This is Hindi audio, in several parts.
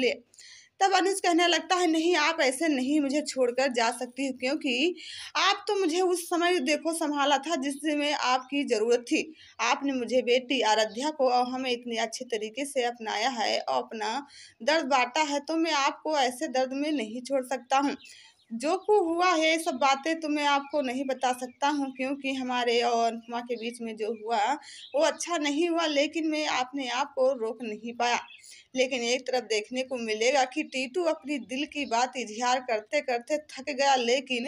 लिए तब अनुज कहने लगता है नहीं आप ऐसे नहीं मुझे छोड़कर जा सकती हो क्योंकि आप तो मुझे उस समय देखो संभाला था जिसमें आपकी ज़रूरत थी आपने मुझे बेटी आराध्या को और हमें इतने अच्छे तरीके से अपनाया है और अपना दर्द बांटा है तो मैं आपको ऐसे दर्द में नहीं छोड़ सकता हूँ जो कुछ हुआ है सब बातें तो मैं आपको नहीं बता सकता हूँ क्योंकि हमारे और अनुपमा के बीच में जो हुआ वो अच्छा नहीं हुआ लेकिन मैं अपने आप को रोक नहीं पाया लेकिन एक तरफ देखने को मिलेगा कि टीटू अपनी दिल की बात इजहार करते करते थक गया लेकिन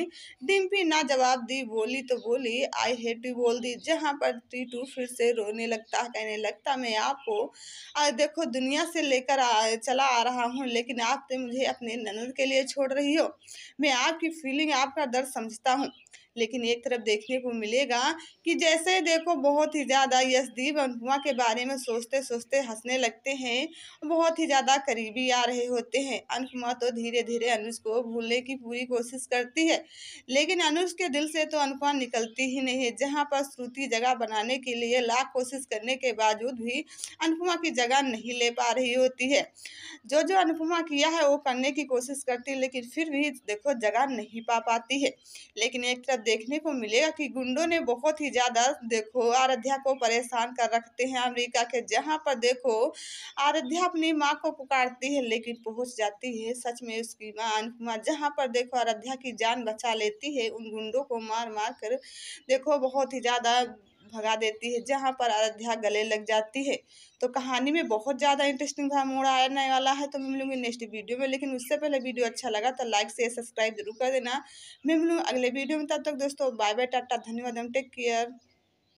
डिम्पी ना जवाब दी बोली तो बोली आई हेट यू बोल दी जहाँ पर टीटू फिर से रोने लगता कहने लगता मैं आपको आज देखो दुनिया से लेकर चला आ रहा हूँ लेकिन आप तो मुझे अपने ननद के लिए छोड़ रही हो मैं आपकी फीलिंग आपका दर्द समझता हूँ लेकिन एक तरफ देखने को मिलेगा कि जैसे देखो बहुत ही ज़्यादा यशदीप अनुपमा के बारे में सोचते सोचते हंसने लगते हैं बहुत ही ज़्यादा करीबी आ रहे होते हैं अनुपमा तो धीरे धीरे अनुज को भूलने की पूरी कोशिश करती है लेकिन अनुज के दिल से तो अनुपमा निकलती ही नहीं है जहाँ पर श्रुति जगह बनाने के लिए लाख कोशिश करने के बावजूद भी अनुपमा की जगह नहीं ले पा रही होती है जो जो अनुपमा किया है वो करने की कोशिश करती है लेकिन फिर भी देखो जगह नहीं पा पाती है लेकिन एक तरफ देखने को मिलेगा कि गुंडों ने बहुत ही ज़्यादा देखो आराध्या को परेशान कर रखते हैं अमेरिका के जहाँ पर देखो आराध्या अपनी माँ को पुकारती है लेकिन पहुँच जाती है सच में उसकी माँ अनुपमा जहाँ पर देखो आराध्या की जान बचा लेती है उन गुंडों को मार मार कर देखो बहुत ही ज़्यादा भगा देती है जहाँ पर आराध्या गले लग जाती है तो कहानी में बहुत ज़्यादा इंटरेस्टिंग था मोड़ आने वाला है तो मैं मिलूंगी नेक्स्ट वीडियो में लेकिन उससे पहले वीडियो अच्छा लगा तो लाइक से सब्सक्राइब जरूर कर देना मैं मिलूंगी अगले वीडियो में तब तक दोस्तों बाय बाय टाटा धन्यवाद टेक केयर